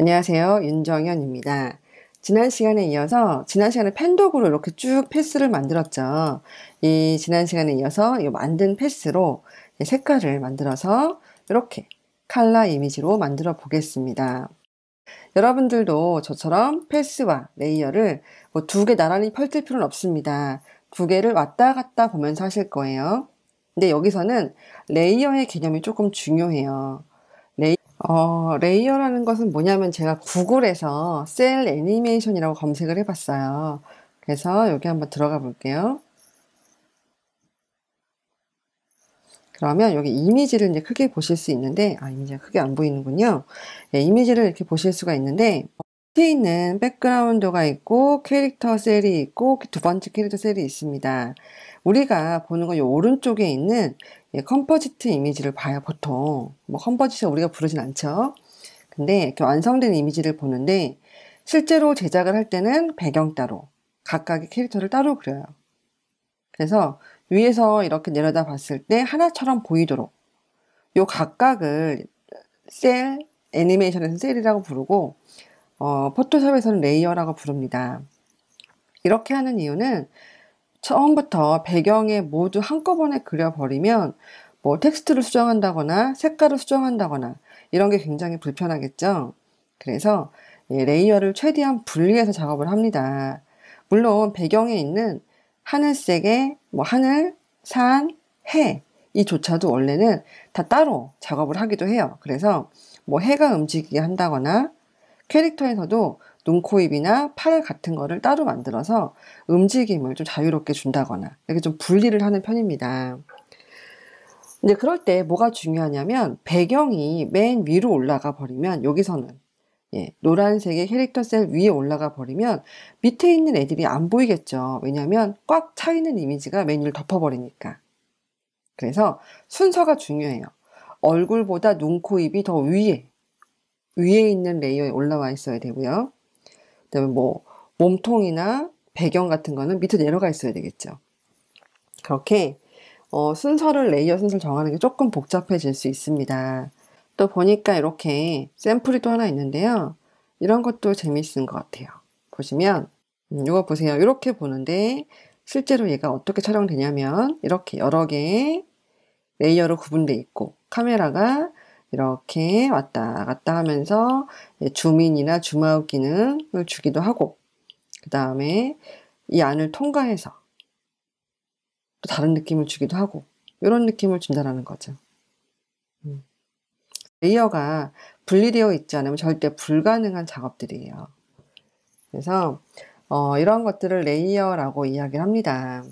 안녕하세요. 윤정현입니다. 지난 시간에 이어서 지난 시간에 펜독으로 이렇게 쭉 패스를 만들었죠. 이 지난 시간에 이어서 이 만든 패스로 색깔을 만들어서 이렇게 칼라 이미지로 만들어 보겠습니다. 여러분들도 저처럼 패스와 레이어를 뭐두개 나란히 펼칠 필요는 없습니다. 두 개를 왔다 갔다 보면서 하실 거예요. 근데 여기서는 레이어의 개념이 조금 중요해요. 어, 레이어라는 것은 뭐냐면 제가 구글에서 셀 애니메이션이라고 검색을 해봤어요. 그래서 여기 한번 들어가 볼게요. 그러면 여기 이미지를 이제 크게 보실 수 있는데, 아, 이미지가 크게 안 보이는군요. 네, 이미지를 이렇게 보실 수가 있는데, 밑에 있는 백그라운드가 있고 캐릭터 셀이 있고 두 번째 캐릭터 셀이 있습니다. 우리가 보는 건 이 오른쪽에 있는 예, 컴포지트 이미지를 봐요 보통 뭐 컴포지트 우리가 부르진 않죠 근데 이렇게 완성된 이미지를 보는데 실제로 제작을 할 때는 배경 따로 각각의 캐릭터를 따로 그려요 그래서 위에서 이렇게 내려다 봤을 때 하나처럼 보이도록 요 각각을 셀 애니메이션에서 셀이라고 부르고 어, 포토샵에서는 레이어라고 부릅니다. 이렇게 하는 이유는 처음부터 배경에 모두 한꺼번에 그려버리면 뭐 텍스트를 수정한다거나 색깔을 수정한다거나 이런 게 굉장히 불편하겠죠. 그래서 예, 레이어를 최대한 분리해서 작업을 합니다. 물론 배경에 있는 하늘색의 뭐 하늘, 산, 해 이조차도 원래는 다 따로 작업을 하기도 해요. 그래서 뭐 해가 움직이게 한다거나 캐릭터에서도 눈, 코, 입이나 팔 같은 거를 따로 만들어서 움직임을 좀 자유롭게 준다거나 이렇게 좀 분리를 하는 편입니다. 이제 그럴 때 뭐가 중요하냐면 배경이 맨 위로 올라가 버리면 여기서는 예, 노란색의 캐릭터 셀 위에 올라가 버리면 밑에 있는 애들이 안 보이겠죠. 왜냐하면 꽉 차 있는 이미지가 맨 위를 덮어버리니까. 그래서 순서가 중요해요. 얼굴보다 눈, 코, 입이 더 위에 위에 있는 레이어에 올라와 있어야 되고요. 그 다음에 뭐 몸통이나 배경 같은 거는 밑에 내려가 있어야 되겠죠. 그렇게 어, 순서를 레이어 순서를 정하는 게 조금 복잡해질 수 있습니다. 또 보니까 이렇게 샘플이 또 하나 있는데요. 이런 것도 재미있는것 같아요. 보시면 음, 이거 보세요. 이렇게 보는데 실제로 얘가 어떻게 촬영되냐면 이렇게 여러 개의 레이어로 구분되어 있고 카메라가 이렇게 왔다 갔다 하면서 주민이나 주마우 기능을 주기도 하고 그 다음에 이 안을 통과해서 또 다른 느낌을 주기도 하고 이런 느낌을 준다라는 거죠. 음. 레이어가 분리되어 있지 않으면 절대 불가능한 작업들이에요. 그래서 어, 이런 것들을 레이어라고 이야기를 합니다.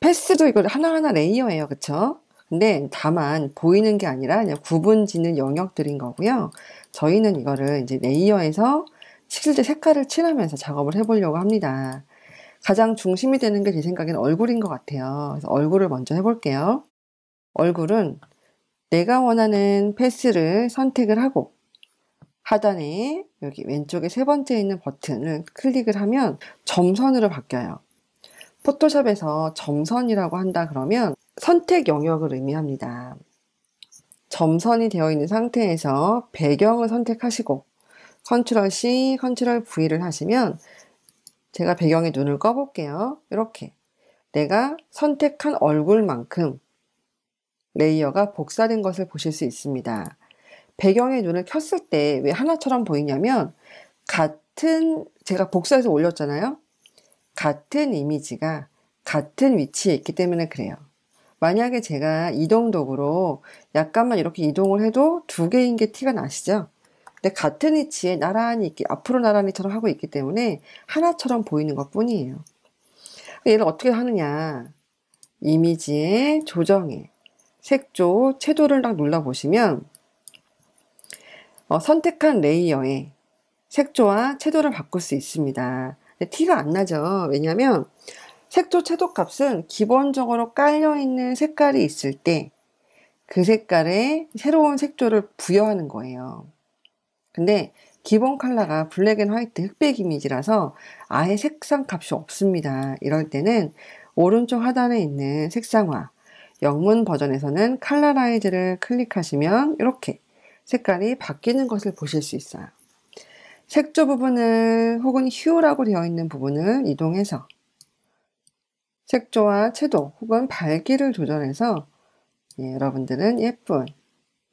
패스도 이걸 하나하나 레이어예요. 그쵸? 근데 네, 다만 보이는 게 아니라 그냥 구분 지는 영역들인 거고요. 저희는 이거를 이제 레이어에서 실제 색깔을 칠하면서 작업을 해보려고 합니다. 가장 중심이 되는 게 제 생각엔 얼굴인 것 같아요. 그래서 얼굴을 먼저 해볼게요. 얼굴은 내가 원하는 패스를 선택을 하고 하단에 여기 왼쪽에 세 번째 있는 버튼을 클릭을 하면 점선으로 바뀌어요. 포토샵에서 점선이라고 한다 그러면 선택 영역을 의미합니다. 점선이 되어 있는 상태에서 배경을 선택하시고 컨트롤 C, 컨트롤 V를 하시면 제가 배경에 눈을 꺼볼게요. 이렇게 내가 선택한 얼굴만큼 레이어가 복사된 것을 보실 수 있습니다. 배경에 눈을 켰을 때 왜 하나처럼 보이냐면 같은 제가 복사해서 올렸잖아요. 같은 이미지가 같은 위치에 있기 때문에 그래요. 만약에 제가 이동도구로 약간만 이렇게 이동을 해도 두 개인 게 티가 나시죠? 근데 같은 위치에 나란히 있기, 앞으로 나란히처럼 하고 있기 때문에 하나처럼 보이는 것 뿐이에요. 얘를 어떻게 하느냐. 이미지에 조정에 색조, 채도를 딱 눌러보시면 어, 선택한 레이어에 색조와 채도를 바꿀 수 있습니다. 티가 안 나죠. 왜냐하면 색조 채도값은 기본적으로 깔려있는 색깔이 있을 때 그 색깔에 새로운 색조를 부여하는 거예요. 근데 기본 컬러가 블랙 앤 화이트 흑백 이미지라서 아예 색상 값이 없습니다. 이럴 때는 오른쪽 하단에 있는 색상화, 영문 버전에서는 컬러라이즈를 클릭하시면 이렇게 색깔이 바뀌는 것을 보실 수 있어요. 색조 부분을 혹은 휴라고 되어 있는 부분을 이동해서 색조와 채도 혹은 밝기를 조절해서 예, 여러분들은 예쁜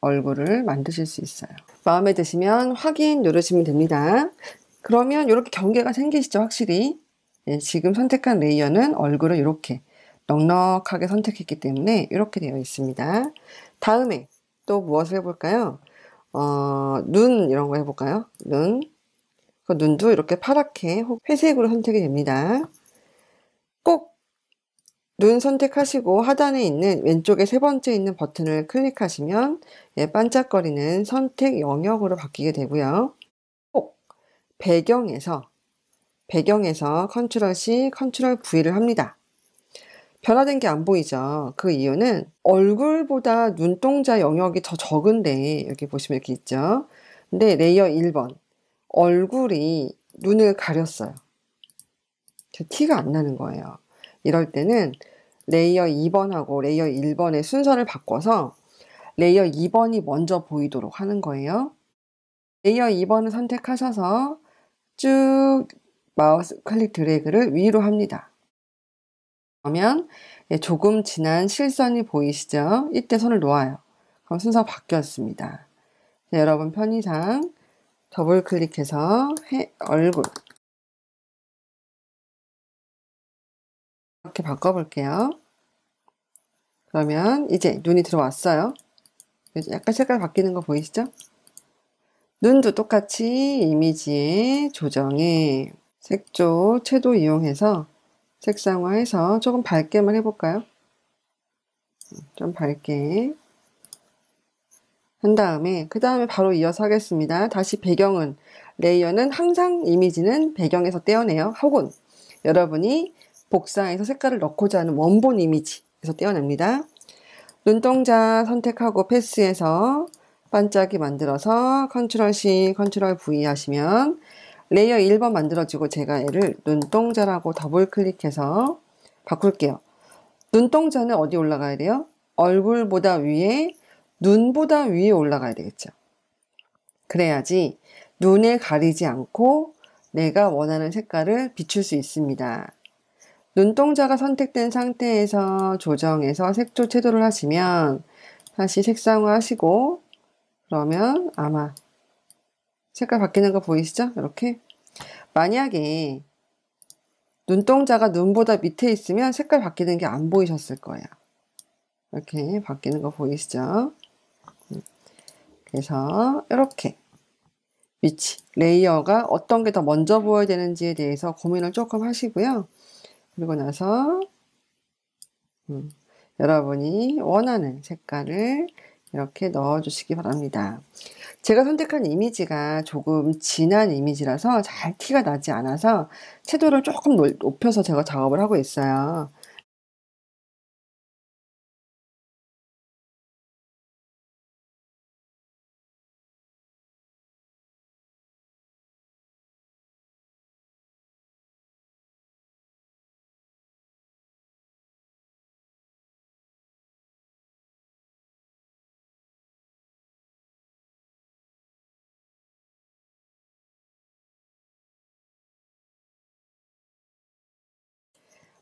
얼굴을 만드실 수 있어요. 마음에 드시면 확인 누르시면 됩니다. 그러면 이렇게 경계가 생기시죠 확실히 예, 지금 선택한 레이어는 얼굴을 이렇게 넉넉하게 선택했기 때문에 이렇게 되어 있습니다. 다음에 또 무엇을 해볼까요? 어, 눈 이런 거 해볼까요? 눈. 그 눈도 이렇게 파랗게 회색으로 선택이 됩니다. 눈 선택하시고 하단에 있는 왼쪽에 세 번째 있는 버튼을 클릭하시면 예, 반짝거리는 선택 영역으로 바뀌게 되고요. 꼭 배경에서 배경에서 컨트롤 C, 컨트롤 V를 합니다. 변화된 게 안 보이죠. 그 이유는 얼굴보다 눈동자 영역이 더 적은데 여기 보시면 이렇게 있죠. 근데 레이어 1번 얼굴이 눈을 가렸어요. 티가 안 나는 거예요. 이럴 때는 레이어 2번하고 레이어 1번의 순서를 바꿔서 레이어 2번이 먼저 보이도록 하는 거예요. 레이어 2번을 선택하셔서 쭉 마우스 클릭 드래그를 위로 합니다. 그러면 예, 조금 지난 실선이 보이시죠? 이때 손을 놓아요. 그럼 순서 바뀌었습니다. 여러분 편의상 더블 클릭해서 얼굴 이렇게 바꿔볼게요. 그러면 이제 눈이 들어왔어요. 약간 색깔 바뀌는 거 보이시죠? 눈도 똑같이 이미지에 조정해 색조 채도 이용해서 색상화해서 조금 밝게만 해볼까요? 음, 좀 밝게 한 다음에 그 다음에 바로 이어서 하겠습니다. 다시 배경은 레이어는 항상 이미지는 배경에서 떼어내요. 혹은 여러분이 복사해서 색깔을 넣고자 하는 원본 이미지 그래서 떼어냅니다. 눈동자 선택하고 패스해서 반짝이 만들어서 컨트롤 C, 컨트롤 V 하시면 레이어 1번 만들어지고 제가 얘를 눈동자라고 더블 클릭해서 바꿀게요. 눈동자는 어디 올라가야 돼요? 얼굴보다 위에, 눈보다 위에 올라가야 되겠죠. 그래야지 눈에 가리지 않고 내가 원하는 색깔을 비출 수 있습니다. 눈동자가 선택된 상태에서 조정해서 색조 채도를 하시면 다시 색상화 하시고 그러면 아마 색깔 바뀌는 거 보이시죠? 이렇게 만약에 눈동자가 눈보다 밑에 있으면 색깔 바뀌는 게 안 보이셨을 거예요. 이렇게 바뀌는 거 보이시죠? 음. 그래서 이렇게 위치, 레이어가 어떤 게 더 먼저 보여야 되는지에 대해서 고민을 조금 하시고요. 그리고 나서 음, 여러분이 원하는 색깔을 이렇게 넣어 주시기 바랍니다 제가 선택한 이미지가 조금 진한 이미지라서 잘 티가 나지 않아서 채도를 조금 높여서 제가 작업을 하고 있어요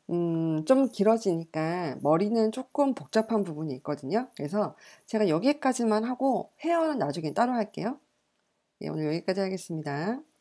음, 좀 길어지니까 머리는 조금 복잡한 부분이 있거든요. 그래서 제가 여기까지만 하고 헤어는 나중에 따로 할게요. 예, 오늘 여기까지 하겠습니다.